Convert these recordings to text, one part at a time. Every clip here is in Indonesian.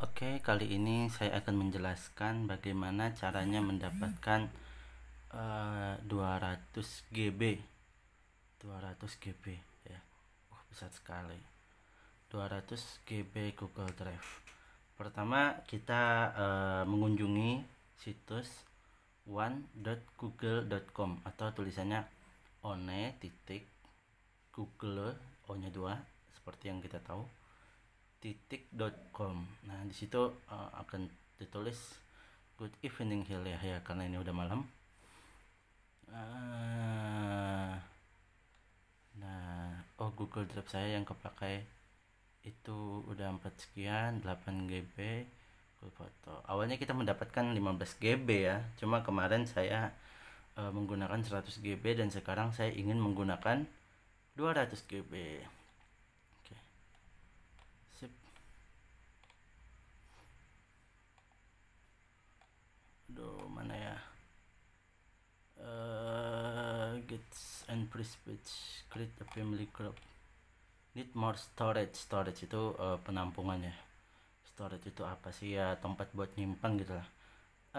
Oke, kali ini saya akan menjelaskan bagaimana caranya mendapatkan uh, 200 GB. 200 GB ya. Uh, besar sekali. 200 GB Google Drive. Pertama, kita uh, mengunjungi situs one.google.com atau tulisannya one google o-nya 2 seperti yang kita tahu titik.com nah di situ uh, akan ditulis good evening Hill ya karena ini udah malam uh, nah oh Google Drive saya yang kepakai itu udah 4 sekian 8 GB foto awalnya kita mendapatkan 15 GB ya cuma kemarin saya uh, menggunakan 100 GB dan sekarang saya ingin menggunakan 200 GB Aduh, mana ya? Uh, eh, gets and precipice create a family club need more storage storage itu uh, eh, penampungannya storage itu apa sih ya tempat buat nyimpan gitu lah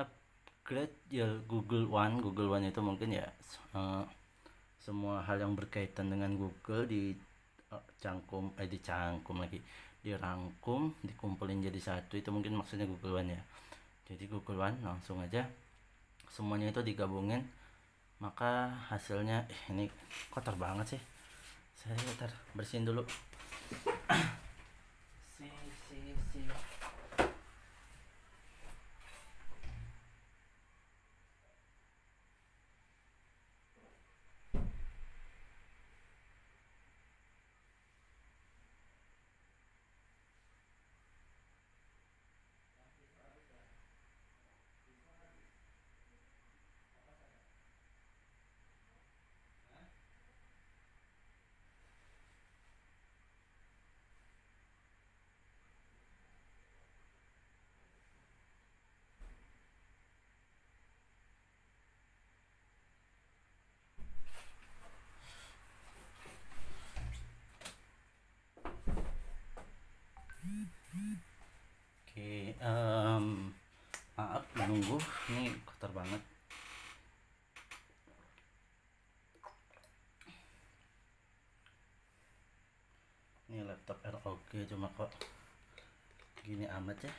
upgrade ya Google One Google One itu mungkin ya uh, semua hal yang berkaitan dengan Google di uh, cangkum eh dicangkum lagi dirangkum dikumpulin jadi satu itu mungkin maksudnya Google One ya jadi Google One langsung aja semuanya itu digabungin maka hasilnya eh, ini kotor banget sih saya ntar bersihin dulu banget ini laptop ROG cuma kok gini amat ya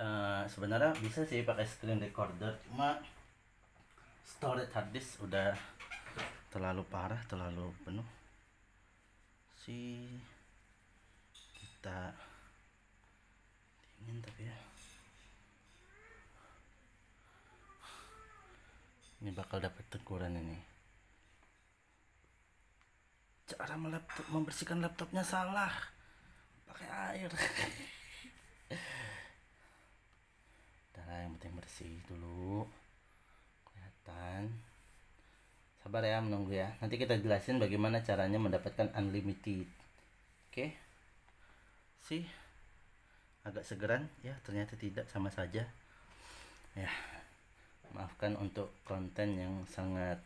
uh, sebenarnya bisa sih pakai screen recorder cuma storage hard disk udah terlalu parah terlalu penuh si kita dingin tapi ya ini bakal dapat teguran ini cara melaptop, membersihkan laptopnya salah pakai air Darah yang penting bersih dulu kelihatan sabar ya menunggu ya nanti kita jelasin bagaimana caranya mendapatkan unlimited oke okay. sih agak segeran ya ternyata tidak sama saja ya maafkan untuk konten yang sangat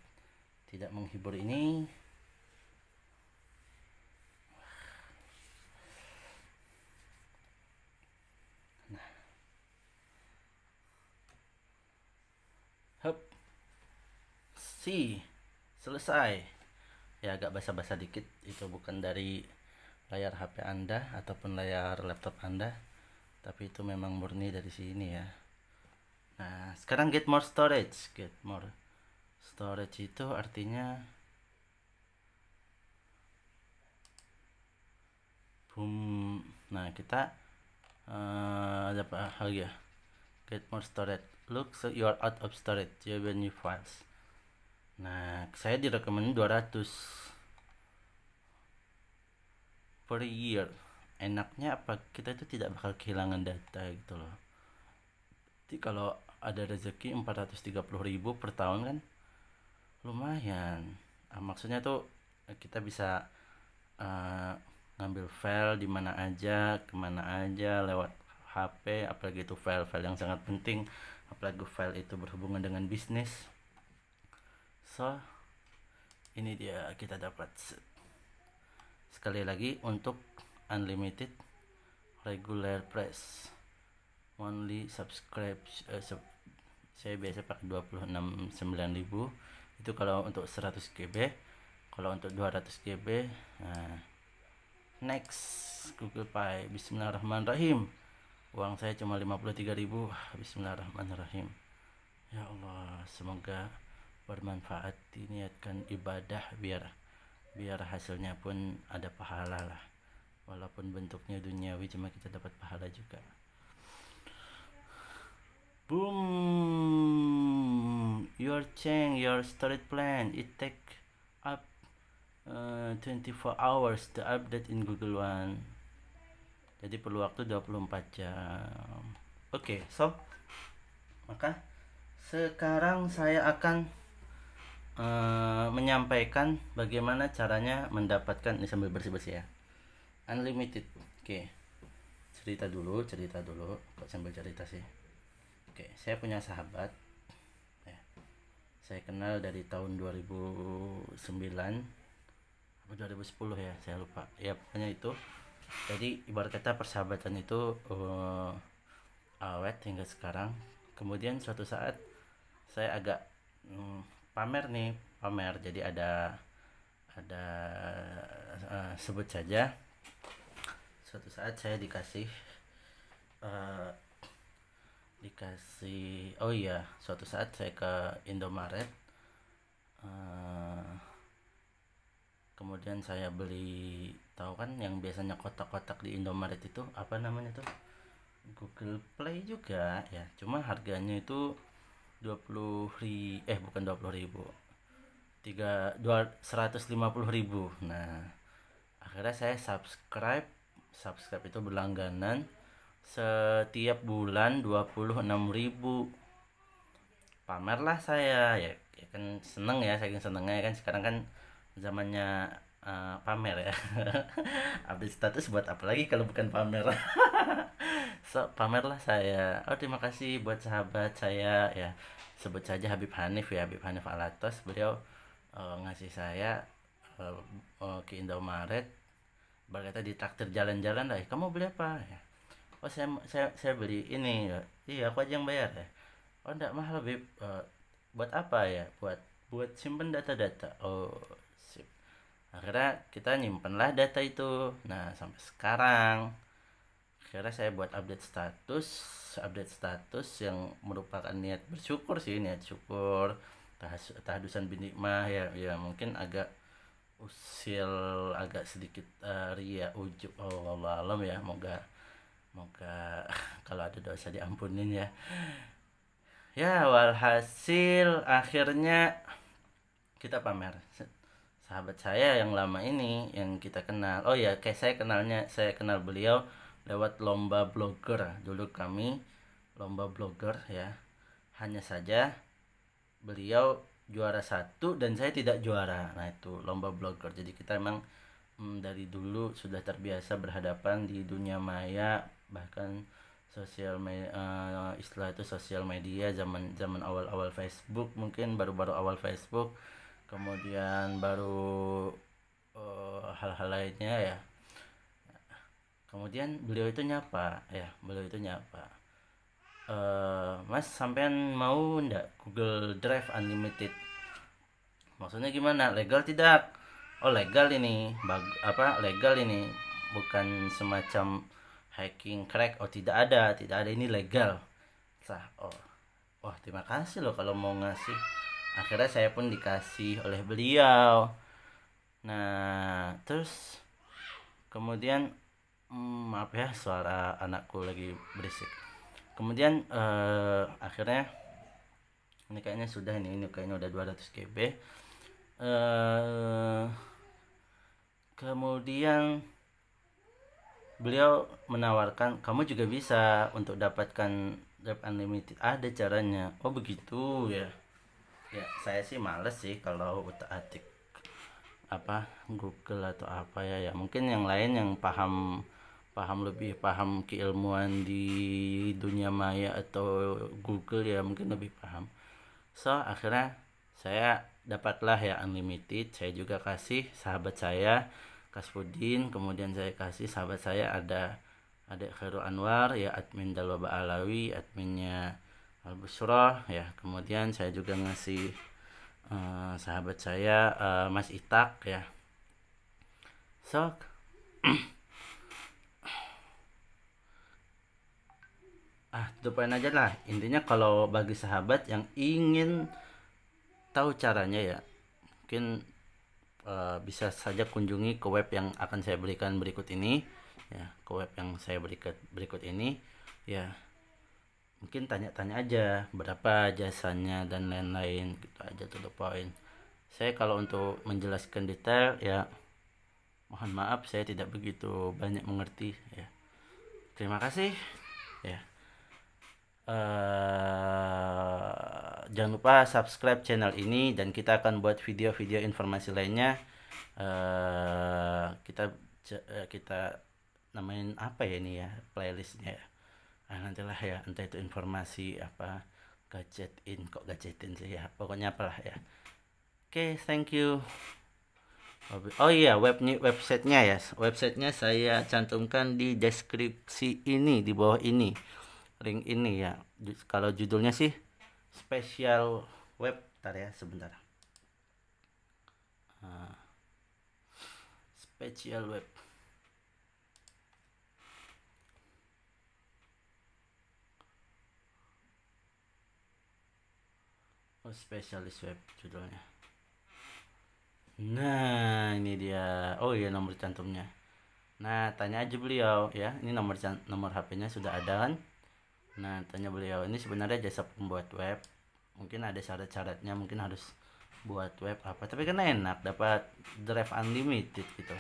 tidak menghibur ini nah hop si selesai ya agak basa-basa dikit itu bukan dari layar HP Anda ataupun layar laptop Anda tapi itu memang murni dari sini ya Nah, sekarang get more storage, get more storage itu artinya boom. Nah, kita uh, ada apa lagi ya? Get more storage. Look, so you are out of storage. You have new files. Nah, saya direkomendasi 200 per year. Enaknya apa kita itu tidak bakal kehilangan data gitu loh. Jadi kalau ada rezeki 430 ribu per tahun kan lumayan nah, maksudnya tuh eh, kita bisa uh, ngambil file di mana aja kemana aja lewat HP apalagi itu file-file yang sangat penting apalagi file itu berhubungan dengan bisnis so ini dia kita dapat sekali lagi untuk unlimited regular press only subscribe uh, sub saya biasa pakai 26.9000 itu kalau untuk 100 GB kalau untuk 200 GB nah, next Google Pay Bismillahirrahmanirrahim uang saya cuma 53.000 Bismillahirrahmanirrahim ya Allah semoga bermanfaat diniatkan ibadah biar biar hasilnya pun ada pahala lah walaupun bentuknya duniawi cuma kita dapat pahala juga boom your change your storage plan it take up uh, 24 hours to update in Google One jadi perlu waktu 24 jam oke okay, so maka sekarang saya akan uh, menyampaikan bagaimana caranya mendapatkan ini sambil bersih-bersih ya unlimited oke okay. cerita dulu cerita dulu kok sambil cerita sih Oke, saya punya sahabat. Ya. Saya kenal dari tahun 2009 atau 2010 ya, saya lupa. Ya, pokoknya itu. Jadi ibarat kata persahabatan itu uh, awet hingga sekarang. Kemudian suatu saat saya agak um, pamer nih, pamer. Jadi ada ada uh, sebut saja suatu saat saya dikasih eh, dikasih oh iya suatu saat saya ke Indomaret uh, kemudian saya beli tahu kan yang biasanya kotak-kotak di Indomaret itu apa namanya tuh Google Play juga ya cuma harganya itu 20 ri eh bukan 20 ribu tiga dua seratus lima puluh ribu nah akhirnya saya subscribe subscribe itu berlangganan setiap bulan 26.000 lah saya ya, ya kan seneng ya saking senengnya kan sekarang kan zamannya uh, pamer ya update status buat apa lagi kalau bukan pamer so pamer lah saya oh terima kasih buat sahabat saya ya sebut saja Habib Hanif ya Habib Hanif Alatas beliau uh, ngasih saya uh, uh, ke Indomaret berkata ditraktir jalan-jalan lah kamu beli apa ya oh saya saya saya beli ini iya aku aja yang bayar ya oh enggak mahal lebih eh, uh, buat apa ya buat buat simpen data-data oh sip akhirnya kita nyimpenlah data itu nah sampai sekarang akhirnya saya buat update status update status yang merupakan niat bersyukur sih niat syukur tahadusan binikmah ya ya mungkin agak usil agak sedikit uh, ria ujuk Allah alam ya moga Moga kalau ada dosa diampunin ya. Ya, walhasil akhirnya kita pamer. Sahabat saya yang lama ini yang kita kenal. Oh ya, kayak saya kenalnya, saya kenal beliau lewat lomba blogger. Dulu kami lomba blogger ya. Hanya saja beliau juara satu dan saya tidak juara. Nah, itu lomba blogger. Jadi kita emang mm, dari dulu sudah terbiasa berhadapan di dunia maya bahkan sosial media uh, eh, istilah itu sosial media zaman zaman awal awal Facebook mungkin baru baru awal Facebook kemudian baru eh, hal-hal lainnya ya kemudian beliau itu nyapa ya beliau itu nyapa uh, mas sampean mau ndak Google Drive unlimited maksudnya gimana legal tidak oh legal ini Bag apa legal ini bukan semacam Hiking crack oh tidak ada tidak ada ini legal sah oh wah oh, terima kasih loh kalau mau ngasih akhirnya saya pun dikasih oleh beliau nah terus kemudian hmm, maaf ya suara anakku lagi berisik kemudian eh, akhirnya ini kayaknya sudah ini ini kayaknya udah 200 kb eh, kemudian beliau menawarkan kamu juga bisa untuk dapatkan web Unlimited ada caranya oh begitu ya ya saya sih males sih kalau utak atik apa Google atau apa ya ya mungkin yang lain yang paham paham lebih paham keilmuan di dunia maya atau Google ya mungkin lebih paham so akhirnya saya dapatlah ya unlimited saya juga kasih sahabat saya Kasbudin kemudian saya kasih sahabat saya ada ada Khairul Anwar ya admin Dalwaba Alawi adminnya Al Busroh ya kemudian saya juga ngasih uh, sahabat saya uh, Mas Itak ya sok ah tupain aja lah intinya kalau bagi sahabat yang ingin tahu caranya ya mungkin Eh, bisa saja kunjungi ke web yang akan saya berikan berikut ini ya ke web yang saya berikan berikut ini ya mungkin tanya-tanya aja berapa jasanya dan lain-lain gitu aja to the saya kalau untuk menjelaskan detail ya mohon maaf saya tidak begitu banyak mengerti ya terima kasih ya uh, jangan lupa subscribe channel ini dan kita akan buat video-video informasi lainnya uh, kita eh, kita namain apa ya ini ya playlistnya ya nah, nantilah ya entah itu informasi apa gadgetin kok gadgetin sih ya pokoknya apalah ya oke okay, thank you oh iya webnya websitenya ya websitenya saya cantumkan di deskripsi ini di bawah ini link ini ya kalau judulnya sih Special web tar ya sebentar ah. Special web Oh, specialist web judulnya. Nah, ini dia. Oh iya nomor cantumnya. Nah, tanya aja beliau ya. Ini nomor nomor HP-nya sudah ada kan? Nah, tanya beliau, ini sebenarnya jasa pembuat web. Mungkin ada syarat-syaratnya, mungkin harus buat web apa. Tapi kan enak dapat drive unlimited gitu.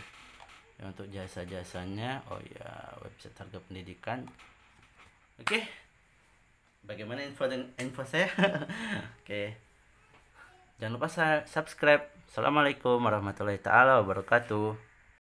Ya, untuk jasa-jasanya, oh ya, website harga pendidikan. Oke. Okay. Bagaimana info info saya? Oke. Okay. Jangan lupa subscribe. Assalamualaikum warahmatullahi taala wabarakatuh.